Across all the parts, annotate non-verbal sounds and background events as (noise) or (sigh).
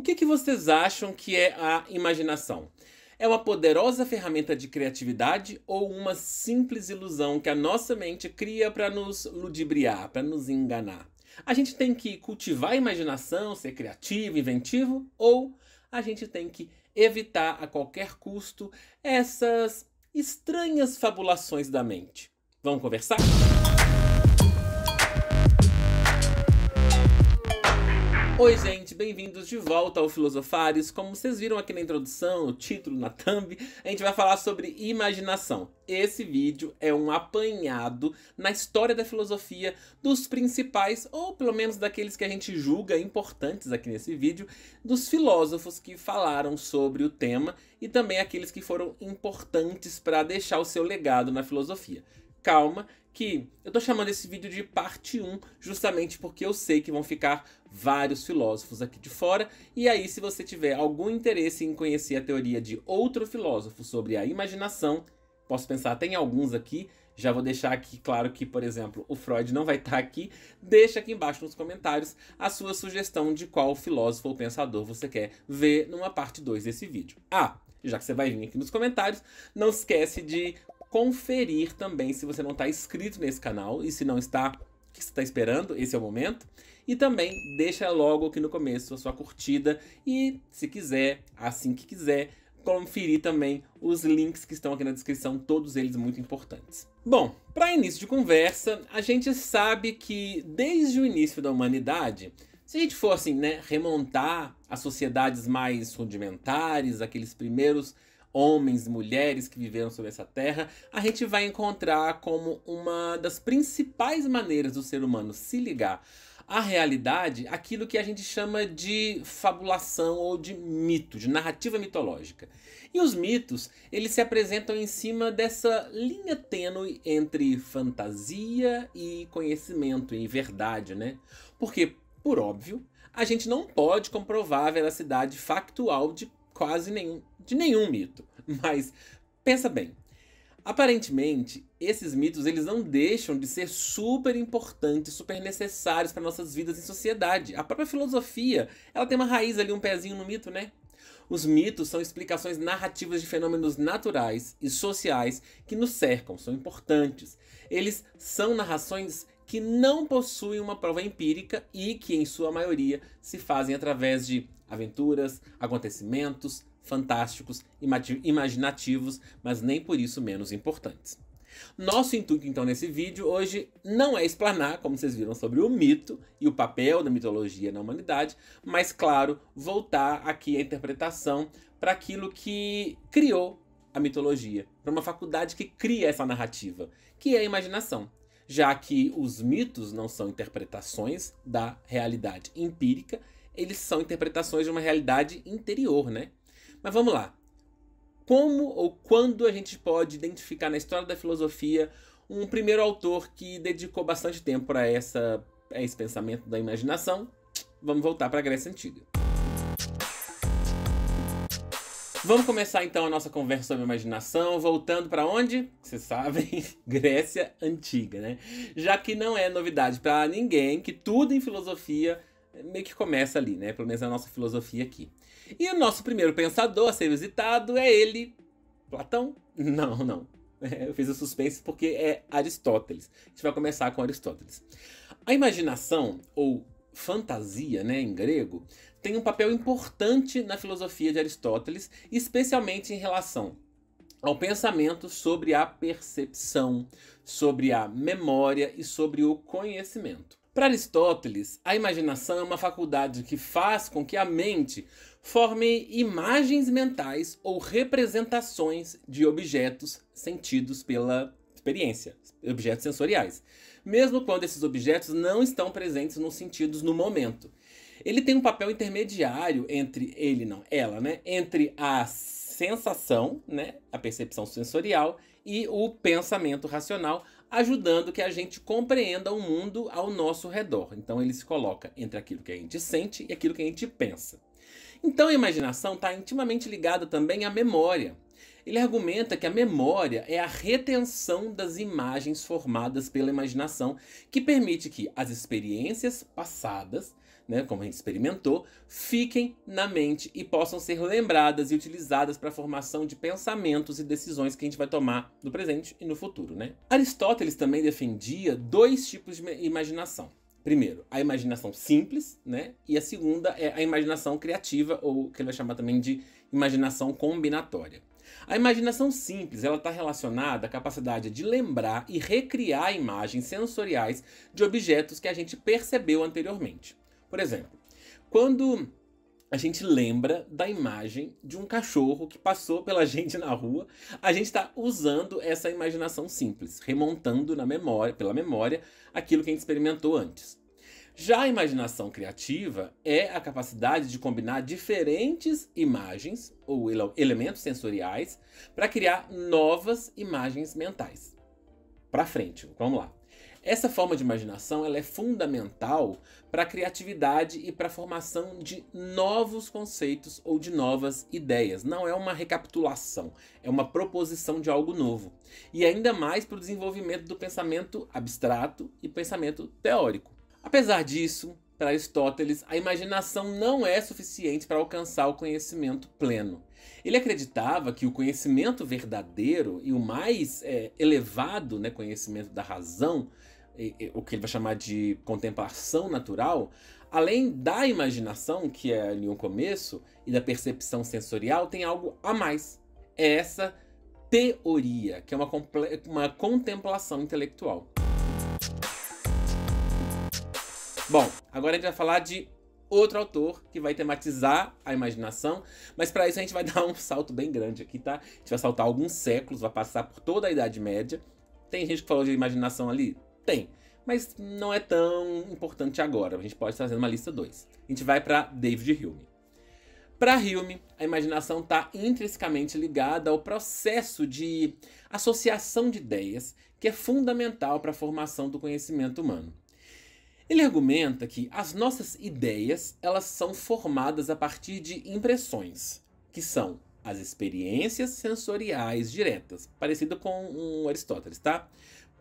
O que, que vocês acham que é a imaginação? É uma poderosa ferramenta de criatividade ou uma simples ilusão que a nossa mente cria para nos ludibriar, para nos enganar? A gente tem que cultivar a imaginação, ser criativo, inventivo, ou a gente tem que evitar a qualquer custo essas estranhas fabulações da mente. Vamos conversar? Oi, gente, bem-vindos de volta ao Filosofares. Como vocês viram aqui na introdução, no título, na thumb, a gente vai falar sobre imaginação. Esse vídeo é um apanhado na história da filosofia dos principais, ou pelo menos daqueles que a gente julga importantes aqui nesse vídeo, dos filósofos que falaram sobre o tema e também aqueles que foram importantes para deixar o seu legado na filosofia calma que eu tô chamando esse vídeo de parte 1, justamente porque eu sei que vão ficar vários filósofos aqui de fora. E aí, se você tiver algum interesse em conhecer a teoria de outro filósofo sobre a imaginação, posso pensar, tem alguns aqui. Já vou deixar aqui claro que, por exemplo, o Freud não vai estar tá aqui. Deixa aqui embaixo nos comentários a sua sugestão de qual filósofo ou pensador você quer ver numa parte 2 desse vídeo. Ah, já que você vai vir aqui nos comentários, não esquece de conferir também se você não está inscrito nesse canal e se não está, o que você está esperando? Esse é o momento. E também deixa logo aqui no começo a sua curtida e, se quiser, assim que quiser, conferir também os links que estão aqui na descrição, todos eles muito importantes. Bom, para início de conversa, a gente sabe que desde o início da humanidade, se a gente for assim, né, remontar as sociedades mais rudimentares, aqueles primeiros homens, mulheres que viveram sobre essa terra, a gente vai encontrar como uma das principais maneiras do ser humano se ligar à realidade aquilo que a gente chama de fabulação ou de mito, de narrativa mitológica. E os mitos, eles se apresentam em cima dessa linha tênue entre fantasia e conhecimento e verdade, né? Porque, por óbvio, a gente não pode comprovar a veracidade factual de quase nenhum, de nenhum mito. (laughs) Mas pensa bem. Aparentemente, esses mitos eles não deixam de ser super importantes, super necessários para nossas vidas em sociedade. A própria filosofia, ela tem uma raiz ali, um pezinho no mito, né? Os mitos são explicações narrativas de fenômenos naturais e sociais que nos cercam, são importantes. Eles são narrações que não possuem uma prova empírica e que, em sua maioria, se fazem através de aventuras, acontecimentos fantásticos, imaginativos, mas nem por isso menos importantes. Nosso intuito então nesse vídeo hoje não é explanar, como vocês viram, sobre o mito e o papel da mitologia na humanidade, mas claro, voltar aqui à interpretação para aquilo que criou a mitologia, para uma faculdade que cria essa narrativa, que é a imaginação já que os mitos não são interpretações da realidade empírica, eles são interpretações de uma realidade interior, né? Mas vamos lá. Como ou quando a gente pode identificar na história da filosofia um primeiro autor que dedicou bastante tempo a, essa, a esse pensamento da imaginação? Vamos voltar para a Grécia Antiga. Vamos começar então a nossa conversa sobre imaginação, voltando para onde? Vocês sabem, (laughs) Grécia Antiga, né? Já que não é novidade para ninguém que tudo em filosofia meio que começa ali, né? Pelo menos é a nossa filosofia aqui. E o nosso primeiro pensador a ser visitado é ele, Platão? Não, não. (laughs) É, eu fiz o suspense porque é Aristóteles. A gente vai começar com Aristóteles. A imaginação, ou fantasia, né, em grego, tem um papel importante na filosofia de Aristóteles, especialmente em relação ao pensamento sobre a percepção, sobre a memória e sobre o conhecimento. Para Aristóteles, a imaginação é uma faculdade que faz com que a mente forme imagens mentais ou representações de objetos sentidos pela experiência, objetos sensoriais, mesmo quando esses objetos não estão presentes nos sentidos no momento. Ele tem um papel intermediário entre ele não, ela, né? Entre a sensação, né, a percepção sensorial e o pensamento racional, ajudando que a gente compreenda o mundo ao nosso redor. Então ele se coloca entre aquilo que a gente sente e aquilo que a gente pensa. Então a imaginação está intimamente ligada também à memória. Ele argumenta que a memória é a retenção das imagens formadas pela imaginação, que permite que as experiências passadas né, como experimentou, fiquem na mente e possam ser lembradas e utilizadas para a formação de pensamentos e decisões que a gente vai tomar no presente e no futuro. Né? Aristóteles também defendia dois tipos de imaginação. Primeiro, a imaginação simples, né? E a segunda é a imaginação criativa, ou que ele vai chamar também de imaginação combinatória. A imaginação simples ela está relacionada à capacidade de lembrar e recriar imagens sensoriais de objetos que a gente percebeu anteriormente. Por exemplo, quando a gente lembra da imagem de um cachorro que passou pela (laughs) gente na rua. A gente está usando essa imaginação simples, remontando na memória, pela memória, aquilo que a gente experimentou antes. Já a imaginação criativa é a capacidade de combinar diferentes imagens ou elementos sensoriais para criar novas imagens mentais. Para frente, vamos lá. Essa forma de imaginação ela é fundamental para a criatividade e para a formação de novos conceitos ou de novas ideias. Não é uma recapitulação, é uma proposição de algo novo. E ainda mais para o desenvolvimento do pensamento abstrato e pensamento teórico. Apesar disso, para Aristóteles, a imaginação não é suficiente para alcançar o conhecimento pleno. Ele acreditava que o conhecimento verdadeiro e o mais é, elevado né, conhecimento da razão o que ele vai chamar de contemplação natural, além da imaginação, que é ali um começo, e da percepção sensorial, tem algo a mais. É essa teoria, que é uma, uma contemplação intelectual. Bom, agora a gente vai falar de outro autor que vai tematizar a imaginação, mas para isso a gente vai (laughs) dar um salto bem grande aqui, tá? A gente vai saltar alguns séculos, vai passar por toda a Idade Média. Tem gente que falou de imaginação ali? Tem. Mas não é tão importante agora. A gente pode trazer uma lista 2. A gente vai para David Hume. Para Hume, a imaginação está intrinsecamente ligada ao processo de associação de ideias, que é fundamental para a formação do conhecimento humano. Ele argumenta que as nossas ideias elas são formadas a partir de impressões, que são as experiências sensoriais diretas, parecido com um Aristóteles, tá?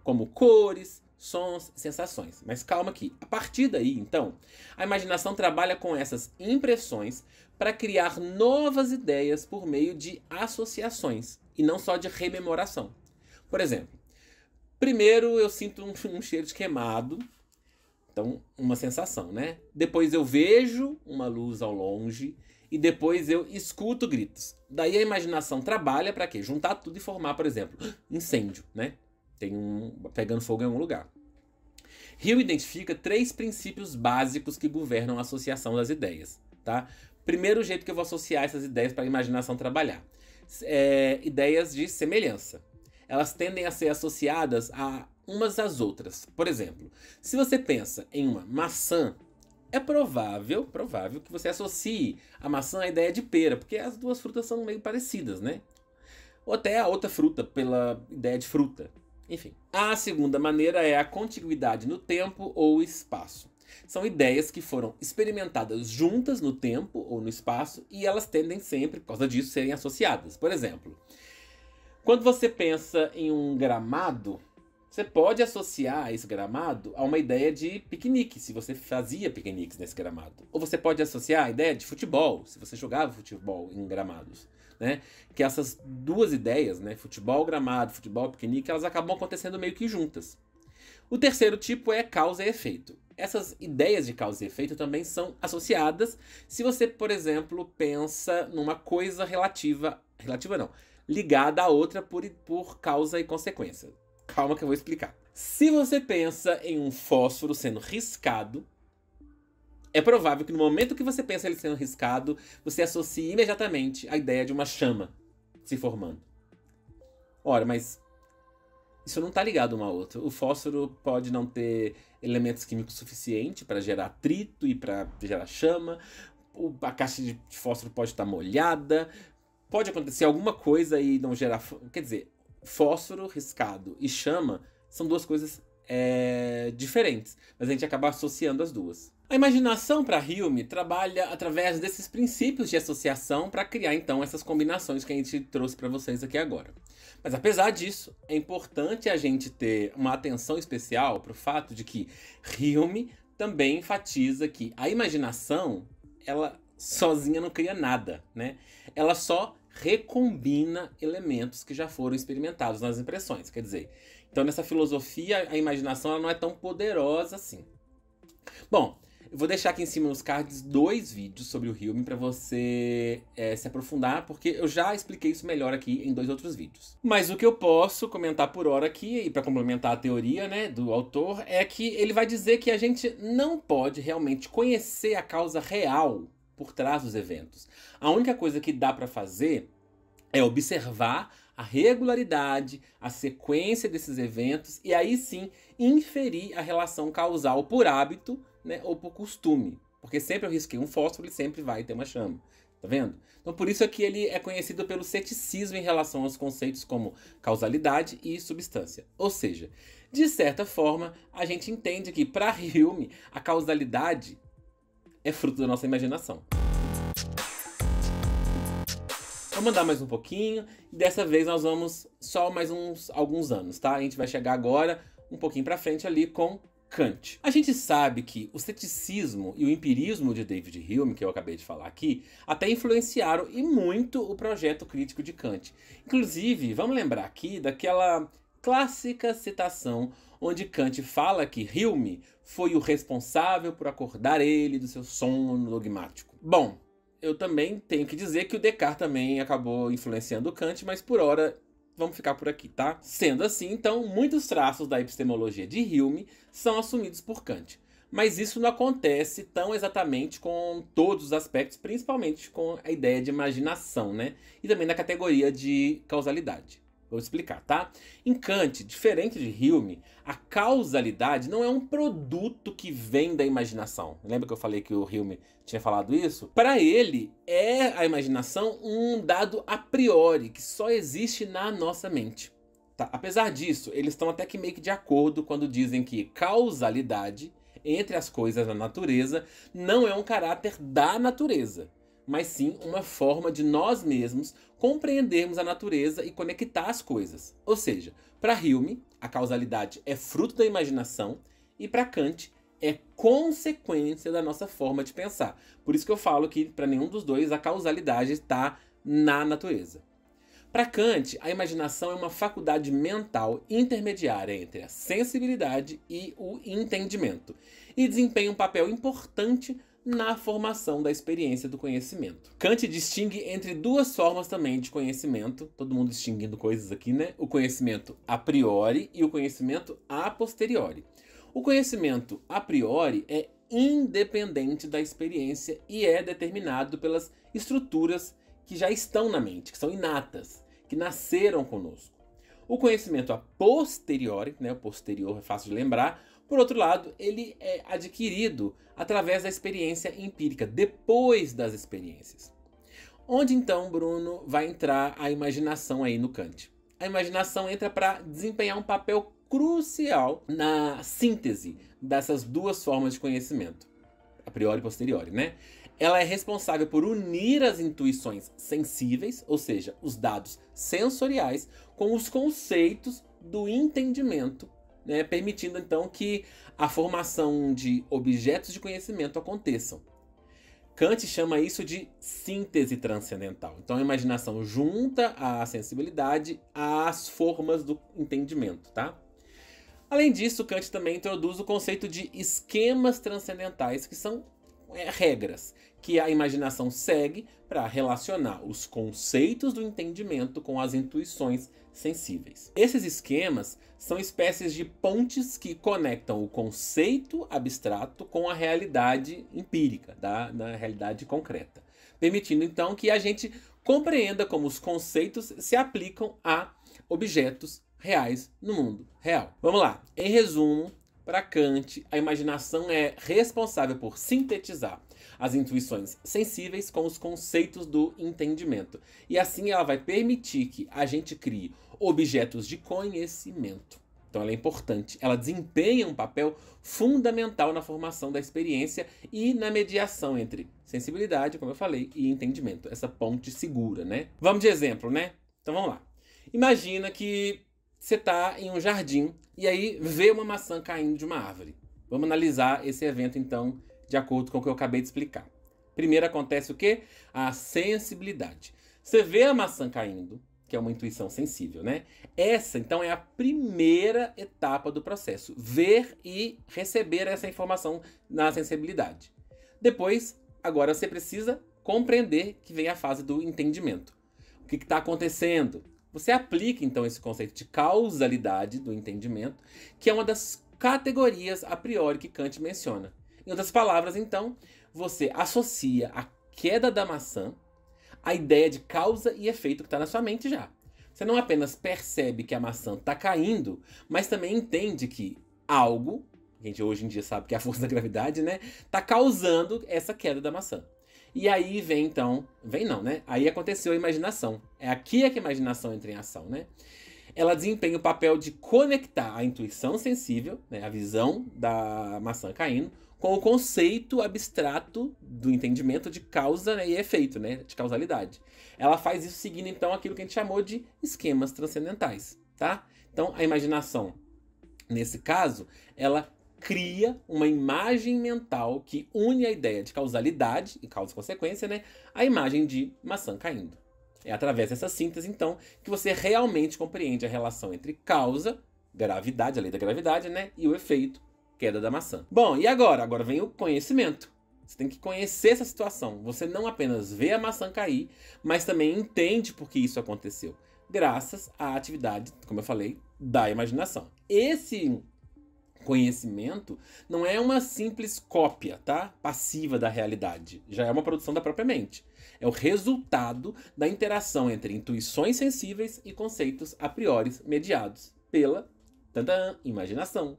Como cores, sons, sensações. Mas calma aqui. A partir daí, então, a imaginação trabalha com essas impressões para criar novas ideias por meio de associações e não só de rememoração. Por exemplo, primeiro eu sinto um, (laughs) um cheiro de queimado, então uma sensação, né? Depois eu vejo uma luz ao longe e depois eu escuto gritos. Daí a imaginação trabalha para quê? Juntar tudo e formar, por exemplo, (gasps) incêndio, né? Tem um pegando fogo em algum lugar. Rio identifica três princípios básicos que governam a associação das ideias, tá? Primeiro jeito que eu vou associar essas ideias para a imaginação trabalhar. É, ideias de semelhança. Elas tendem a ser associadas a umas às outras. Por exemplo, se você pensa em uma maçã, é provável, provável que você associe a maçã à ideia de pera, porque as duas frutas são meio parecidas, né? Ou até a outra fruta, pela ideia de fruta. Enfim. A segunda maneira é a contiguidade no tempo ou espaço. São ideias que foram experimentadas juntas no tempo ou no espaço e elas tendem sempre, por causa disso, serem associadas. Por exemplo, quando você pensa em um gramado, você pode associar esse gramado a uma ideia de piquenique, se você fazia piqueniques nesse gramado. Ou você pode associar a ideia de futebol, se você jogava futebol em gramados né? Que essas duas ideias, né, futebol gramado, futebol piquenique, elas acabam acontecendo meio que juntas. O terceiro tipo é causa e efeito. Essas ideias de causa e efeito também são associadas se você, por exemplo, pensa numa coisa relativa, relativa não, ligada a outra por, por causa e consequência. Calma que eu vou explicar. Se você pensa em um fósforo sendo riscado, é provável que no momento que você pensa ele sendo riscado, você associe imediatamente a ideia de uma chama se formando. Ora, mas isso não está ligado um ao outro. O fósforo pode não ter elementos químicos suficientes para gerar atrito e para gerar chama. O, a caixa de fósforo pode estar tá molhada. Pode acontecer alguma coisa e não gerar. Quer dizer, fósforo riscado e chama são duas coisas é, diferentes, mas a gente acaba associando as duas. A imaginação para Hume trabalha através desses princípios de associação para criar então essas combinações que a gente trouxe para vocês aqui agora. Mas apesar disso, é importante a gente ter uma atenção especial para o fato de que Hume também enfatiza que a imaginação, ela sozinha não cria nada, né? Ela só recombina elementos que já foram experimentados nas impressões, quer dizer. Então nessa filosofia, a imaginação ela não é tão poderosa assim. Bom, vou deixar aqui em cima nos cards dois vídeos sobre o Hilme para você é, se aprofundar, porque eu já expliquei isso melhor aqui em dois outros vídeos. Mas o que eu posso comentar por hora aqui, e para complementar a teoria né, do autor, é que ele vai dizer que a gente não pode realmente conhecer a causa real por trás dos eventos. A única coisa que dá para fazer é observar a regularidade, a sequência desses eventos e aí sim inferir a relação causal por hábito né, ou por costume. Porque sempre eu é risquei um fósforo, ele sempre vai ter uma chama. Tá vendo? Então por isso é que ele é conhecido pelo ceticismo em relação aos conceitos como causalidade e substância. Ou seja, de certa forma, a gente entende que para Hume a causalidade é fruto da nossa imaginação. Vamos andar mais um pouquinho e dessa vez nós vamos só mais uns alguns anos, tá? A gente vai chegar agora um pouquinho para frente ali com Kant. A gente sabe que o ceticismo e o empirismo de David Hume, que eu acabei de falar aqui, até influenciaram e muito o projeto crítico de Kant. Inclusive, vamos lembrar aqui daquela clássica citação onde Kant fala que Hume foi o responsável por acordar ele do seu sono dogmático. Bom, eu também tenho que dizer que o Descartes também acabou influenciando o Kant, mas por hora vamos ficar por aqui, tá? Sendo assim, então, muitos traços da epistemologia de Hume são assumidos por Kant. Mas isso não acontece tão exatamente com todos os aspectos, principalmente com a ideia de imaginação, né? E também na categoria de causalidade. Vou explicar, tá? Em Kant, diferente de Hume, a causalidade não é um produto que vem da imaginação. Lembra que eu falei que o Hume tinha falado isso? Para ele, é a imaginação um dado a priori que só existe na nossa mente. Tá? Apesar disso, eles estão até que meio que de acordo quando dizem que causalidade entre as coisas da natureza não é um caráter da natureza mas sim uma forma de nós mesmos compreendermos a natureza e conectar as coisas. Ou seja, para Hume, a causalidade é fruto da imaginação e para Kant é consequência da nossa forma de pensar. Por isso que eu falo que para nenhum dos dois a causalidade está na natureza. Para Kant, a imaginação é uma faculdade mental intermediária entre a sensibilidade e o entendimento, e desempenha um papel importante na formação da experiência do conhecimento. Kant distingue entre duas formas também de conhecimento, todo mundo distinguindo coisas aqui, né? O conhecimento a priori e o conhecimento a posteriori. O conhecimento a priori é independente da experiência e é determinado pelas estruturas que já estão na mente, que são inatas, que nasceram conosco. O conhecimento a posteriori, né, o posterior é fácil de lembrar, por outro lado, ele é adquirido através da experiência empírica, depois das experiências. Onde então, Bruno, vai entrar a imaginação aí no Kant? A imaginação entra para desempenhar um papel crucial na síntese dessas duas formas de conhecimento, a priori e posteriori, né? Ela é responsável por unir as intuições sensíveis, ou seja, os dados sensoriais, com os conceitos do entendimento né, permitindo então que a formação de objetos de conhecimento aconteçam. Kant chama isso de síntese transcendental. Então a imaginação junta a sensibilidade às formas do entendimento, tá? Além disso, Kant também introduz o conceito de esquemas transcendentais, que são é, regras que a imaginação segue para relacionar os conceitos do entendimento com as intuições sensíveis. Esses esquemas são espécies de pontes que conectam o conceito abstrato com a realidade empírica, da, na realidade concreta, permitindo então que a gente compreenda como os conceitos se aplicam a objetos reais no mundo real. Vamos lá. Em resumo, para Kant, a imaginação é responsável por sintetizar as intuições sensíveis com os conceitos do entendimento. E assim ela vai permitir que a gente crie objetos de conhecimento. Então ela é importante. Ela desempenha um papel fundamental na formação da experiência e na mediação entre sensibilidade, como eu falei, e entendimento. Essa ponte segura, né? Vamos de exemplo, né? Então vamos lá. Imagina que você está em um jardim e aí vê uma maçã caindo de uma árvore. Vamos analisar esse evento então de acordo com o que eu acabei de explicar. Primeiro acontece o quê? A sensibilidade. Você vê a maçã caindo, que é uma intuição sensível, né? Essa, então, é a primeira etapa do processo, ver e receber essa informação na sensibilidade. Depois, agora você precisa compreender que vem a fase do entendimento. O que está acontecendo? Você aplica, então, esse conceito de causalidade do entendimento, que é uma das categorias a priori que Kant menciona. Em outras palavras, então, você associa a queda da maçã a ideia de causa e efeito que está na sua mente já. Você não apenas percebe que a maçã está caindo, mas também entende que algo, a gente hoje em dia sabe que é a força da gravidade, né? Está causando essa queda da maçã. E aí vem então, vem não, né? Aí aconteceu a imaginação. É aqui é que a imaginação entra em ação, né? Ela desempenha o papel de conectar a intuição sensível, né, a visão da maçã caindo, com o conceito abstrato do entendimento de causa né, e efeito, né, de causalidade. Ela faz isso seguindo então aquilo que a gente chamou de esquemas transcendentais, tá? Então a imaginação, nesse caso, ela cria uma imagem mental que une a ideia de causalidade e causa e consequência, né, à imagem de maçã caindo. É através dessa síntese, então, que você realmente compreende a relação entre causa, gravidade, a lei da gravidade, né, e o efeito, queda da maçã. Bom, e agora? Agora vem o conhecimento. Você tem que conhecer essa situação. Você não apenas vê a maçã cair, mas também entende por que isso aconteceu, graças à atividade, como eu falei, da imaginação. Esse conhecimento não é uma simples cópia, tá? Passiva da realidade. Já é uma produção da própria mente. É o resultado da interação entre intuições sensíveis e conceitos a priori mediados pela tantã, imaginação.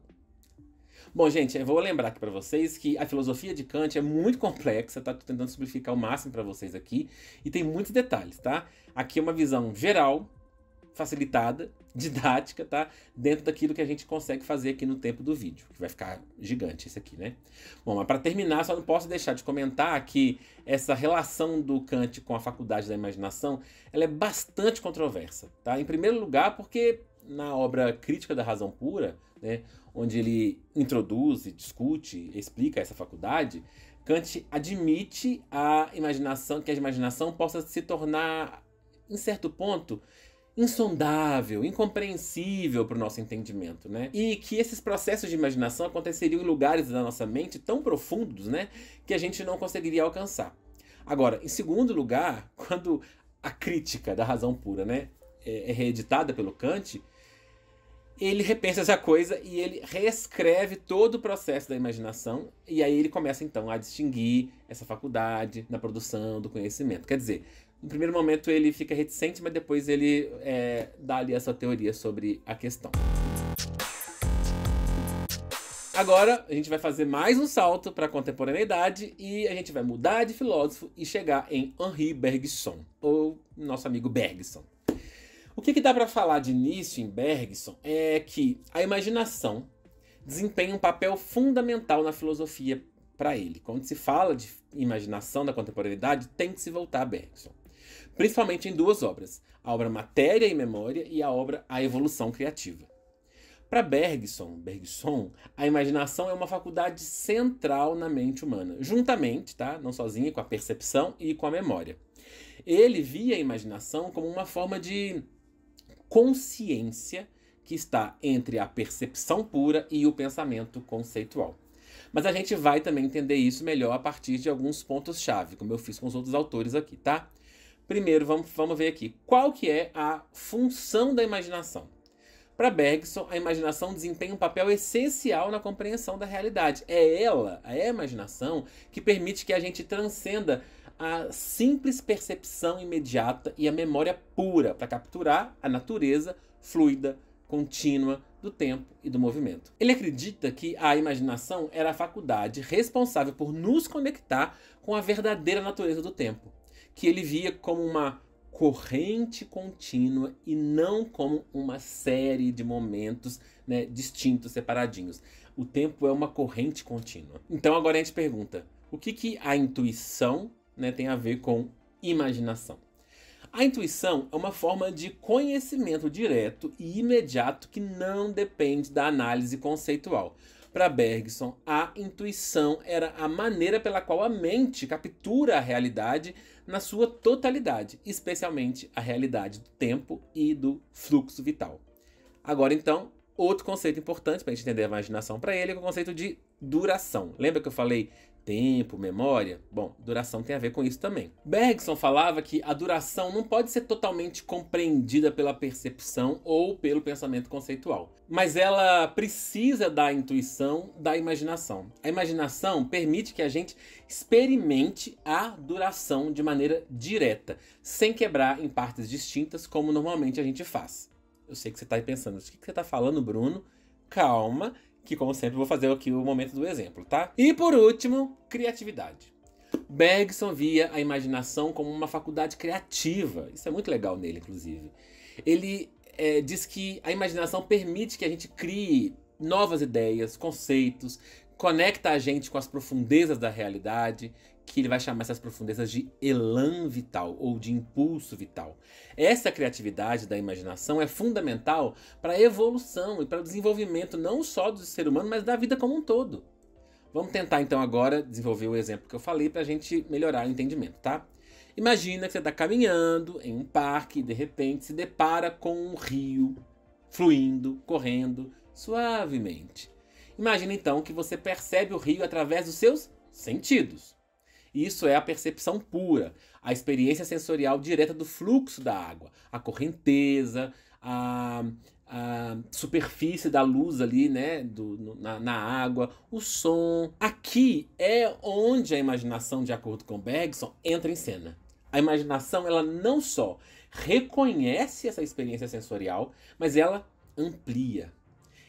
Bom, gente, eu vou lembrar aqui para vocês que a filosofia de Kant é muito complexa, tá? Tô tentando simplificar o máximo para vocês aqui e tem muitos detalhes, tá? Aqui é uma visão geral, facilitada, (laughs) didática, tá? Dentro daquilo que a gente consegue fazer aqui no tempo do vídeo, que vai ficar gigante isso aqui, né? Bom, mas para terminar, só não posso deixar de comentar que essa relação do Kant com a faculdade da imaginação, ela é bastante controversa, tá? Em primeiro lugar, porque na obra Crítica da Razão Pura, né, onde ele introduz, discute, explica essa faculdade, Kant admite a imaginação, que a imaginação possa se tornar, em certo ponto, insondável, incompreensível para o nosso entendimento, né? E que esses processos de imaginação aconteceriam em lugares da nossa mente tão profundos, né, que a gente não conseguiria alcançar. Agora, em segundo lugar, (laughs) quando a crítica da razão pura, né, é, é reeditada pelo Kant, ele repensa essa coisa e ele reescreve todo o processo da imaginação. E aí ele começa então a distinguir essa faculdade na produção do conhecimento. Quer dizer, no primeiro momento ele fica reticente, mas depois ele é, dá ali a sua teoria sobre a questão. Agora a gente vai fazer mais um salto para a contemporaneidade e a gente vai mudar de filósofo e chegar em Henri Bergson, ou nosso amigo Bergson. O que, que dá para falar de início em Bergson é que a imaginação desempenha um papel fundamental na filosofia para ele. Quando se fala de imaginação da contemporaneidade, tem que se voltar a Bergson. Principalmente em duas obras, a obra Matéria e Memória e a obra A Evolução Criativa. Para Bergson, Bergson, a imaginação é uma faculdade central na mente humana, juntamente, tá? não sozinha, com a percepção e com a memória. Ele via a imaginação como uma forma de consciência que está entre a percepção pura e o pensamento conceitual. Mas a gente vai também entender isso melhor a partir de alguns pontos-chave, como eu fiz com os outros autores aqui, tá? Primeiro, vamos, vamos ver aqui qual que é a função da imaginação. Para Bergson, a imaginação desempenha um papel essencial na compreensão da realidade. É ela, é a imaginação, que permite que a gente transcenda a simples percepção imediata e a memória pura para capturar a natureza fluida, contínua do tempo e do movimento. Ele acredita que a imaginação era a faculdade responsável por nos conectar com a verdadeira natureza do tempo, que ele via como uma corrente contínua e não como uma série de momentos né, distintos, separadinhos. O tempo é uma corrente contínua. Então agora a gente pergunta, o que, que a intuição né, tem a ver com imaginação. A intuição é uma forma de conhecimento direto e imediato que não depende da análise conceitual. Para Bergson, a intuição era a maneira pela qual a mente captura a realidade na sua totalidade, especialmente a realidade do tempo e do fluxo vital. Agora, então, outro conceito importante para a gente entender a imaginação para ele é o conceito de duração. Lembra que eu falei tempo, memória? Bom, duração tem a ver com isso também. Bergson falava que a duração não pode ser totalmente compreendida pela percepção ou pelo pensamento conceitual, mas ela precisa da intuição, da imaginação. A imaginação permite que a gente experimente a duração de maneira direta, sem quebrar em partes distintas, como normalmente a gente faz. Eu sei que você está pensando, o que você está falando, Bruno? Calma, que como sempre vou fazer aqui o momento do exemplo, tá? E por último, criatividade. Bergson via a imaginação como uma faculdade criativa. Isso é muito legal nele, inclusive. Ele é, diz que a imaginação permite que a gente crie novas ideias, conceitos, conecta a gente com as profundezas da realidade, que ele vai chamar essas profundezas de elan vital ou de impulso vital. Essa criatividade da imaginação é fundamental para a evolução e para o desenvolvimento não só do ser humano, mas da vida como um todo. Vamos tentar então agora desenvolver o exemplo que eu falei para a gente melhorar o entendimento, tá? Imagina que você está caminhando em um parque e de repente se depara com um rio fluindo, correndo suavemente. Imagina então que você percebe o rio através dos seus sentidos. Isso é a percepção pura, a experiência sensorial direta do fluxo da água, a correnteza, a, a superfície da luz ali, né, do, no, na, na, água, o som. Aqui é onde a imaginação, de acordo com Bergson, entra em cena. A imaginação, ela não só reconhece essa experiência sensorial, mas ela amplia.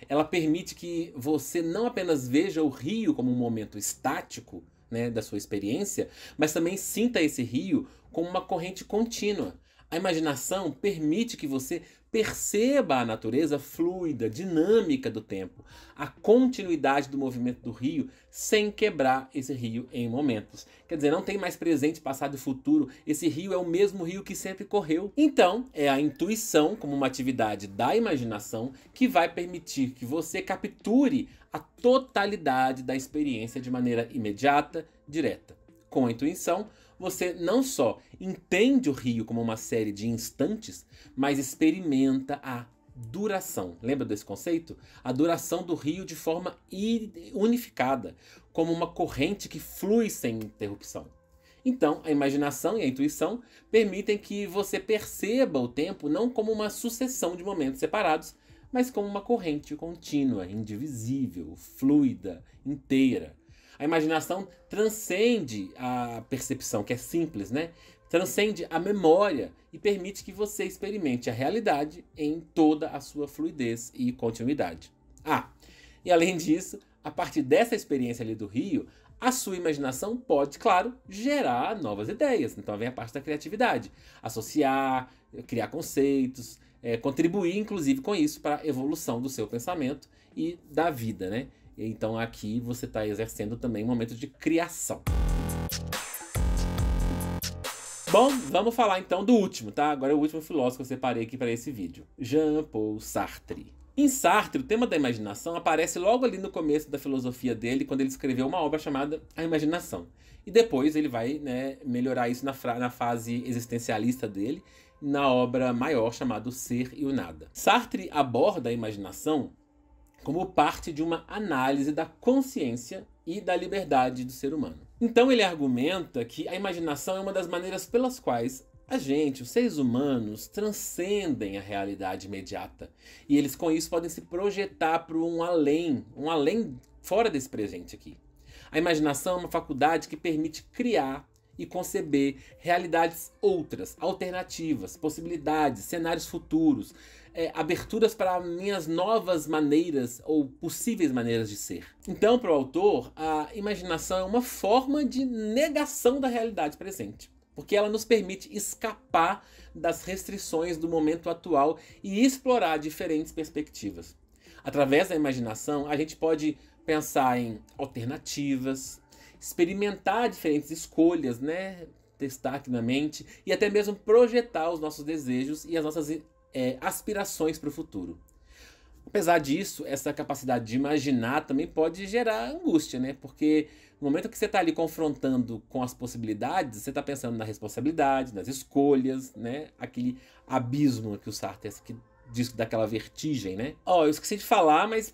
Ela permite que você não apenas veja o rio como um momento estático, né, da sua experiência, mas também sinta esse rio como uma corrente contínua a imaginação permite que você perceba a natureza fluida, dinâmica do tempo, a continuidade do movimento do rio sem quebrar esse rio em momentos. Quer dizer, não tem mais presente, passado e futuro, esse rio é o mesmo rio que sempre correu. Então, é a intuição, como uma atividade da imaginação, que vai permitir que você capture a totalidade da experiência de maneira imediata, direta. Com a intuição, você não só entende o rio como uma série de instantes, mas experimenta a duração. Lembra desse conceito? A duração do rio de forma unificada, como uma corrente que flui sem interrupção. Então, a imaginação e a intuição permitem que você perceba o tempo não como uma sucessão de momentos separados, mas como uma corrente contínua, indivisível, fluida, inteira. A imaginação transcende a percepção, que é simples, né? Transcende a memória e permite que você experimente a realidade em toda a sua fluidez e continuidade. Ah, e além disso, a partir dessa experiência ali do Rio, a sua imaginação pode, claro, gerar novas ideias. Então vem a parte da criatividade. Associar, criar conceitos, é, contribuir, inclusive, com isso para a evolução do seu pensamento e da vida, né? Então aqui você está exercendo também um momento de criação. Bom, vamos falar então do último, tá? Agora é o último filósofo que eu separei aqui para esse vídeo. Jean-Paul Sartre. Em Sartre, o tema da imaginação aparece logo ali no começo da filosofia dele, quando ele escreveu uma obra chamada A Imaginação. E depois ele vai né, melhorar isso na, na fase existencialista dele, na obra maior chamada O Ser e o Nada. Sartre aborda a imaginação como parte de uma análise da consciência e da liberdade do ser humano. Então ele argumenta que a imaginação é uma das maneiras pelas quais a gente, os seres humanos, transcendem a realidade imediata. E eles com isso podem se projetar para um além, um além fora desse presente aqui. A imaginação é uma faculdade que permite criar e conceber realidades outras, alternativas, possibilidades, cenários futuros, é, aberturas para minhas novas maneiras ou possíveis maneiras de ser. Então, para o autor, a imaginação é uma forma de negação da realidade presente porque ela nos permite escapar das restrições do momento atual e explorar diferentes perspectivas. Através da imaginação, a gente pode pensar em alternativas, experimentar diferentes escolhas, né? testar aqui na mente e até mesmo projetar os nossos desejos e as nossas é, aspirações para o futuro. Apesar disso, essa capacidade de imaginar também pode gerar angústia, né? Porque no momento que você está ali confrontando com as possibilidades, você está pensando na responsabilidade, nas escolhas, né? Aquele abismo que o Sartre que diz daquela vertigem, né? Ó, oh, eu esqueci de falar, mas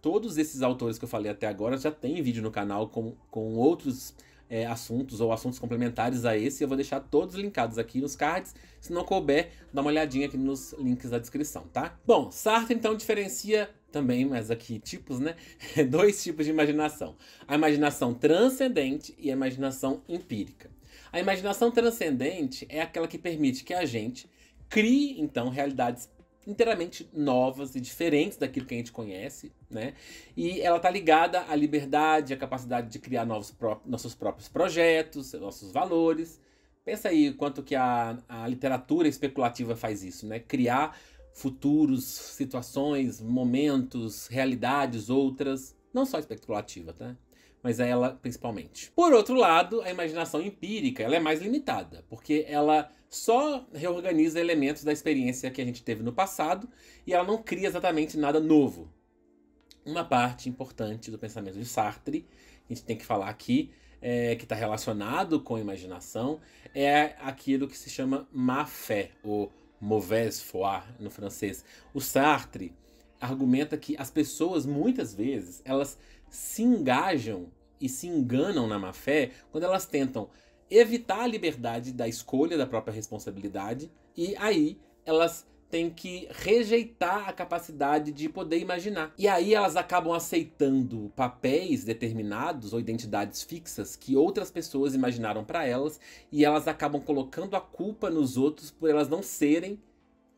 todos esses autores que eu falei até agora já tem vídeo no canal com, com outros é, assuntos ou assuntos complementares a esse. Eu vou deixar todos linkados aqui nos cards. Se não couber, dá uma olhadinha aqui nos links da descrição, tá? Bom, Sartre então diferencia também, mas aqui tipos, né? (laughs) Dois tipos de imaginação: a imaginação transcendente e a imaginação empírica. A imaginação transcendente é aquela que permite que a gente crie então realidades inteiramente novas e diferentes daquilo que a gente conhece, né? E ela tá ligada à liberdade, à capacidade de criar novos pró nossos próprios projetos, nossos valores. Pensa aí quanto que a, a literatura especulativa faz isso, né? Criar futuros, situações, momentos, realidades outras, não só especulativa, tá? Mas é ela principalmente. Por outro lado, a imaginação empírica ela é mais limitada, porque ela só reorganiza elementos da experiência que a gente teve no passado e ela não cria exatamente nada novo. Uma parte importante do pensamento de Sartre, que a gente tem que falar aqui, é, que está relacionado com a imaginação, é aquilo que se chama má fé, ou mauvaise foi no francês. O Sartre argumenta que as pessoas, muitas vezes, elas se engajam e se enganam na má fé quando elas tentam evitar a liberdade da escolha da própria responsabilidade e aí elas têm que rejeitar a capacidade de poder imaginar. E aí elas acabam aceitando papéis determinados ou identidades fixas que outras pessoas imaginaram para elas e elas acabam colocando a culpa nos outros por elas não serem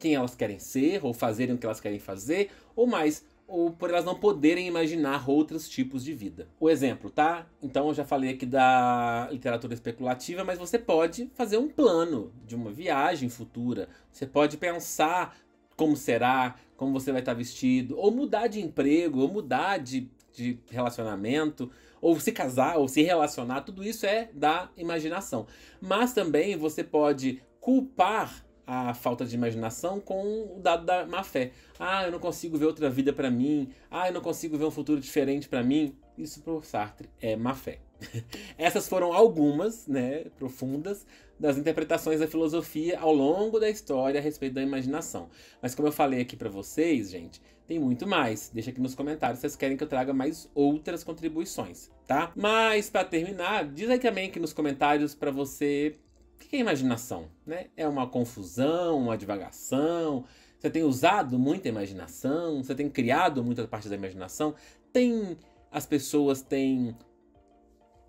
quem elas querem ser ou fazerem o que elas querem fazer ou mais ou por elas não poderem imaginar outros tipos de vida. O exemplo, tá? Então eu já falei aqui da literatura especulativa, mas você pode fazer um plano de uma viagem futura. Você pode pensar como será, como você vai estar vestido, ou mudar de emprego, ou mudar de, de relacionamento, ou se casar, ou se relacionar. Tudo isso é da imaginação. Mas também você pode culpar a falta de imaginação com o dado da má fé. Ah, eu não consigo ver outra vida para mim. Ah, eu não consigo ver um futuro diferente para mim. Isso pro Sartre é má fé. (laughs) Essas foram algumas, né, profundas, das interpretações da filosofia ao longo da história a respeito da imaginação. Mas como eu falei aqui para vocês, gente, tem muito mais. Deixa aqui nos comentários se vocês querem que eu traga mais outras contribuições, tá? Mas para terminar, diz aí também aqui nos comentários para você o que é imaginação? Né? É uma confusão, uma divagação? Você tem usado muita imaginação? Você tem criado muita parte da imaginação? Tem as pessoas têm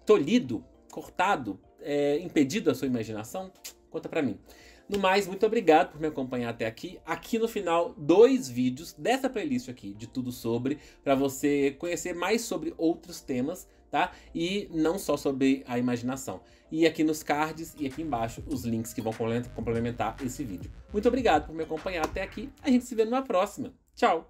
tolhido, cortado, é, impedido a sua imaginação? Conta para mim. No mais, muito obrigado por me acompanhar até aqui. Aqui no final, dois vídeos dessa playlist aqui, de tudo sobre, para você conhecer mais sobre outros temas, tá? E não só sobre a imaginação e aqui nos cards e aqui embaixo os links que vão complementar esse vídeo. Muito obrigado por me acompanhar até aqui. A gente se vê numa próxima. Tchau!